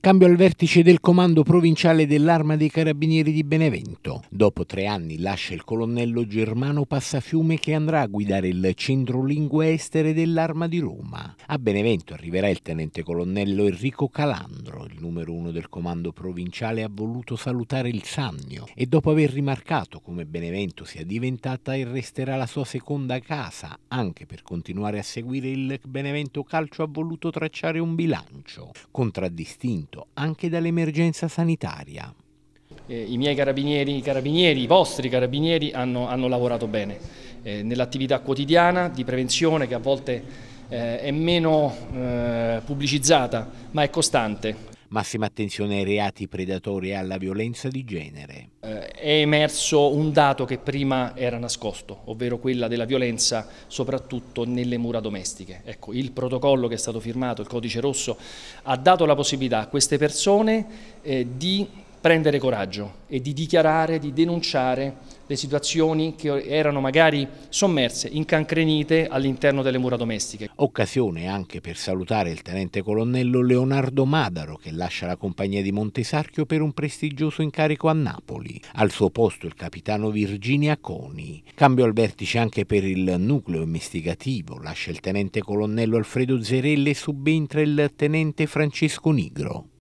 Cambio al vertice del comando provinciale dell'Arma dei Carabinieri di Benevento. Dopo tre anni lascia il colonnello Germano Passafiume che andrà a guidare il centro lingue estere dell'Arma di Roma. A Benevento arriverà il tenente colonnello Enrico Calandro, il numero uno del comando provinciale ha voluto salutare il Sannio e dopo aver rimarcato come Benevento sia diventata e resterà la sua seconda casa, anche per continuare a seguire il Benevento Calcio ha voluto tracciare un bilancio, contraddistinto spinto anche dall'emergenza sanitaria. Eh, I miei carabinieri, i carabinieri, i vostri carabinieri hanno, hanno lavorato bene eh, nell'attività quotidiana di prevenzione che a volte eh, è meno eh, pubblicizzata ma è costante massima attenzione ai reati predatori e alla violenza di genere. Eh, è emerso un dato che prima era nascosto, ovvero quella della violenza soprattutto nelle mura domestiche. Ecco, il protocollo che è stato firmato, il codice rosso, ha dato la possibilità a queste persone eh, di prendere coraggio e di dichiarare, di denunciare le situazioni che erano magari sommerse, incancrenite all'interno delle mura domestiche. Occasione anche per salutare il tenente colonnello Leonardo Madaro che lascia la compagnia di Montesarchio per un prestigioso incarico a Napoli. Al suo posto il capitano Virginia Coni. Cambio al vertice anche per il nucleo investigativo. Lascia il tenente colonnello Alfredo Zerelle e subentra il tenente Francesco Nigro.